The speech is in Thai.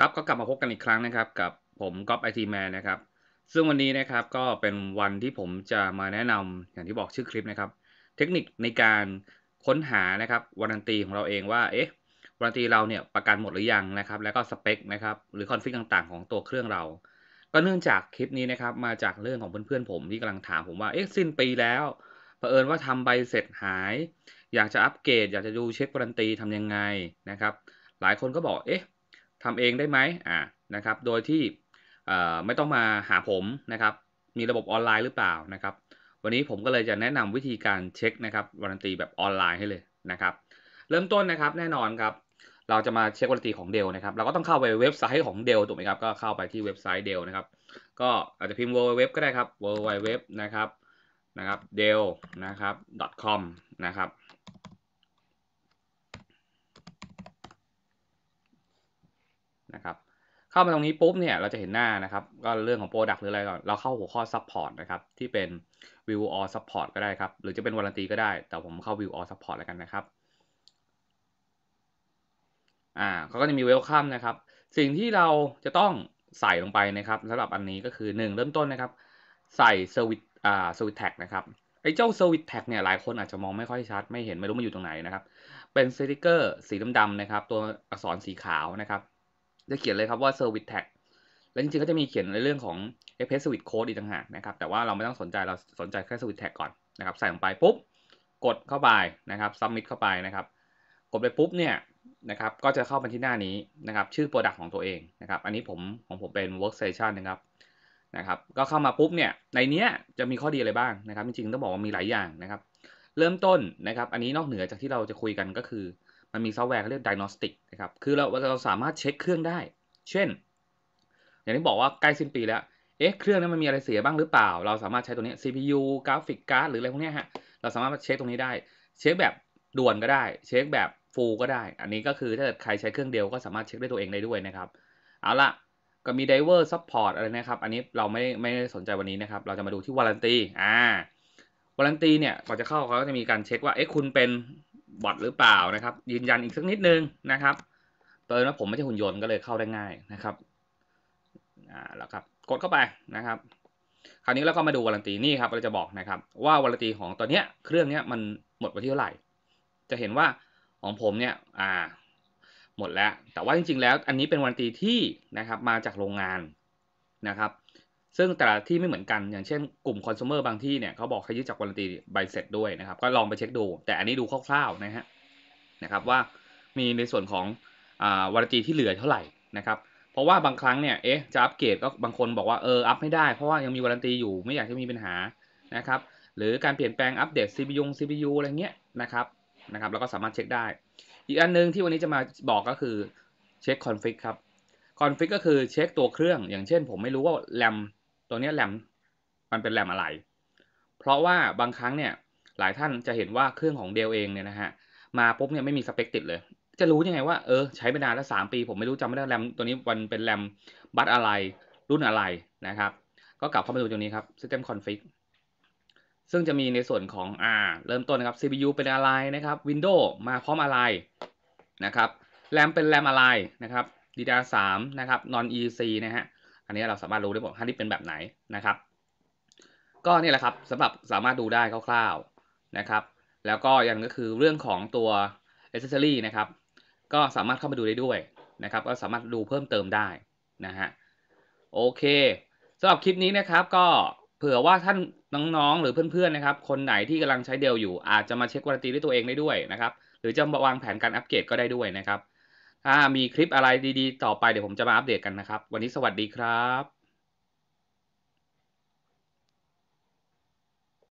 ครับก็กลับมาพบกันอีกครั้งนะครับ กับผมก๊อฟไอทีแมนนะครับซึ่งวันนี้นะครับก็เป็นวันที่ผมจะมาแนะนำอย่างที่บอกชื่อคลิปนะครับ เทคนิคในการค้นหานะครับวารันตีของเราเองว่าเอ๊ะวารันตีเราเนี่ยประกันหมดหรือยังนะครับแล้วก็สเปคนะครับหรือคอนฟิกต่างๆ ของตัวเครื่องเรา ก็เนื่องจากคลิปนี้นะครับมาจากเรื่องของเพื่อนๆผมที่กำลังถามผมว่าเอ๊ะสิ้นปีแล้วเผอิญว่าทำใบเสร็จหาย อยากจะอัปเกรดอยากจะดูเช็ควารันตีทํำยังไงนะครับหลายคนก็บอกเอ๊ะทำเองได้ไหมอ่า นะครับ โดยที่ไม่ต้องมาหาผมนะครับ มีระบบออนไลน์หรือเปล่านะครับ วันนี้ผมก็เลยจะแนะนำวิธีการเช็คนะครับวารันตีแบบออนไลน์ให้เลยนะครับ เริ่มต้นนะครับ แน่นอนครับ เราจะมาเช็ควารันตีของเดลนะครับ เราก็ต้องเข้าไปเว็บไซต์ของเดลถูกไหมครับ ก็เข้าไปที่เว็บไซต์เดลนะครับ ก็อาจจะพิมพ์ w w w ก็ได้ครับ w w w นะครับ นะครับเดลนะครับ .com นะครับะครับเข้ามาตรงนี้ปุ๊บเนี่ยเราจะเห็นหน้านะครับก็เรื่องของ Product หรืออะไรก่อน เราเข้าหัวข้อ Support นะครับ ที่เป็น View All Support ก็ได้ครับหรือจะเป็นวารันตีก็ได้ แต่ผมเข้า View All Support แล้วกันนะครับอ่าเขาก็จะมี Welcome นะครับ สิ่งที่เราจะต้องใส่ลงไปนะครับสำหรับอันนี้ก็คือ 1 เริ่มต้นนะครับ ใส่ Service อ่า Service Tag นะครับไอ้เจ้า Service Tag เนี่ยหลายคนอาจจะมองไม่ค่อยชัดไม่เห็นไม่รู้มันอยู่ตรงไหนนะครับ เป็นสติกเกอร์สีดำๆนะครับ ตัวอักษรสีขาวนะครับจะเขียนเลยครับว่า service tag แล้วจริงๆก็จะมีเขียนในเรื่องของ f p s service code อีกต่างหากนะครับ แต่ว่าเราไม่ต้องสนใจเราสนใจแค่ service tag ก่อนนะครับใส่ลงไป ปุ๊บ กดเข้าไป นะครับ submit เข้าไปนะครับกดไปปุ๊บเนี่ยนะครับก็จะเข้าไปที่หน้านี้นะครับชื่อ product ของตัวเองนะครับ อันนี้ผมของผมเป็น workstation นะครับนะครับก็เข้ามาปุ๊บเนี่ยในเนี้ยจะมีข้อดีอะไรบ้างนะครับจริงๆ ต้องบอกว่ามีหลายอย่างนะครับ เริ่มต้นนะครับ อันนี้นอกเหนือจากที่เราจะคุยกันก็คือมันมีซอฟต์แวร์เขาเรียกดิโนสติกนะครับ คือเราเราสามารถเช็คเครื่องได้ เช่น อย่างที่บอกว่าใกล้สิ้นปีแล้ว เอ๊ะเครื่องนั้นมันมีอะไรเสียบ้างหรือเปล่า เราสามารถใช้ตัวนี้ CPU กราฟิกการ์ดหรืออะไรพวกนี้ฮะ เราสามารถเช็คตรงนี้ได้ เช็คแบบด่วนก็ได้ เช็คแบบฟูลก็ได้ อันนี้ก็คือถ้าเกิดใครใช้เครื่องเดียวก็สามารถเช็คได้ตัวเองได้ด้วยนะครับ เอาละก็มีไดเวอร์ซัพพอร์ตอะไรนะครับ อันนี้เราไม่ไม่สนใจวันนี้นะครับ เราจะมาดูที่วารันตี อ่า วารันตีเนี่ย ก่อนจะเข้าเขาจะมีการเช็คว่า เอ๊ะคุณเป็นบอทหรือเปล่านะครับ ยืนยันอีกสักนิดนึงนะครับเปิดว่าผมไม่ใช่หุ่นยนต์ก็เลยเข้าได้ง่ายนะครับอ่าแล้วครับกดเข้าไปนะครับ คราวนี้เราก็มาดูวารันตีนี่ครับเราจะบอกนะครับ ว่าวารันตีของตัวเนี้ยเครื่องเนี้ยมันหมดไปที่เท่าไหร่ จะเห็นว่าของผมเนี้ยอ่า หมดแล้วแต่ว่าจริงๆแล้วอันนี้เป็นวารันตีที่นะครับมาจากโรงงานนะครับซึ่งแต่ละที่ไม่เหมือนกัน อย่างเช่น กลุ่มคอน sumer บางที่ เนี่ยเขาบอกให้ยึดจากวรันตีใบเสร็จด้วยนะครับ ก็ลองไปเช็คดู แต่อันนี้ดูคร่าวๆนะฮะ นะครับว่า มีในส่วนของอวรันตีที่เหลือเท่าไหร่นะครับ เพราะว่าบางครั้ง เนี่ย เอ๊ะ จะอัปเกรด ก็บางคนบอกว่า เออ อัปไม่ได้ เพราะว่ายังมีวรันตีอยู่ ไม่อยากจะมีปัญหา นะครับ หรือการเปลี่ยนแปลงอัปเดต CPU CPU อะไรเงี้ยนะครับ นะครับ แล้วก็สามารถเช็คได้ อีกอันนึงที่วันนี้จะมาบอกก็คือเช็คคอนฟิกครับคอนฟิกก็คือเช็คตัวเครื่อง อย่างเช่นผมไม่รู้ว่าแรมตัวนี้แรมมันเป็นแรมอะไร เพราะว่าบางครั้งเนี่ย หลายท่านจะเห็นว่าเครื่องของเดลเองเนี่ยนะฮะ มาปุ๊บเนี่ยไม่มีสเปคติดเลย จะรู้ยังไงว่า เออ ใช้ไปนานแล้วสามปี ผมไม่รู้จำไม่ได้แรมตัวนี้วันเป็นแรมบัตอะไร รุ่นอะไร นะครับ ก็กลับเข้ามาดูตรงนี้ครับ system config ซึ่งจะมีในส่วนของ อ่า เริ่มต้นนะครับ CPU เป็นอะไรนะครับ Windows มาพร้อมอะไรนะครับแรมเป็นแรมอะไรนะครับ DDR3 นะครับ non EC นะฮะอันนี้เราสามารถรู้ได้หมดฮันดิสเป็นแบบไหนนะครับ ก็นี่แหละครับสำหรับสามารถดูได้คร่าวๆนะครับ แล้วก็ยังก็คือเรื่องของตัวอุปกรณ์นะครับ ก็สามารถเข้ามาดูได้ด้วยนะครับ ก็สามารถดูเพิ่มเติมได้นะฮะ โอเคสำหรับคลิปนี้นะครับก็เผื่อว่าท่านน้องๆหรือเพื่อน ๆนะครับ คนไหนที่กำลังใช้เดลอยู่อาจจะมาเช็ควารันตีด้วยตัวเองได้ด้วยนะครับ หรือจะวางแผนการอัปเกรดก็ได้ด้วยนะครับามีคลิปอะไรดีๆ ต่อไปเดี๋ยวผมจะมาอัปเดตกันนะครับ วันนี้สวัสดีครับ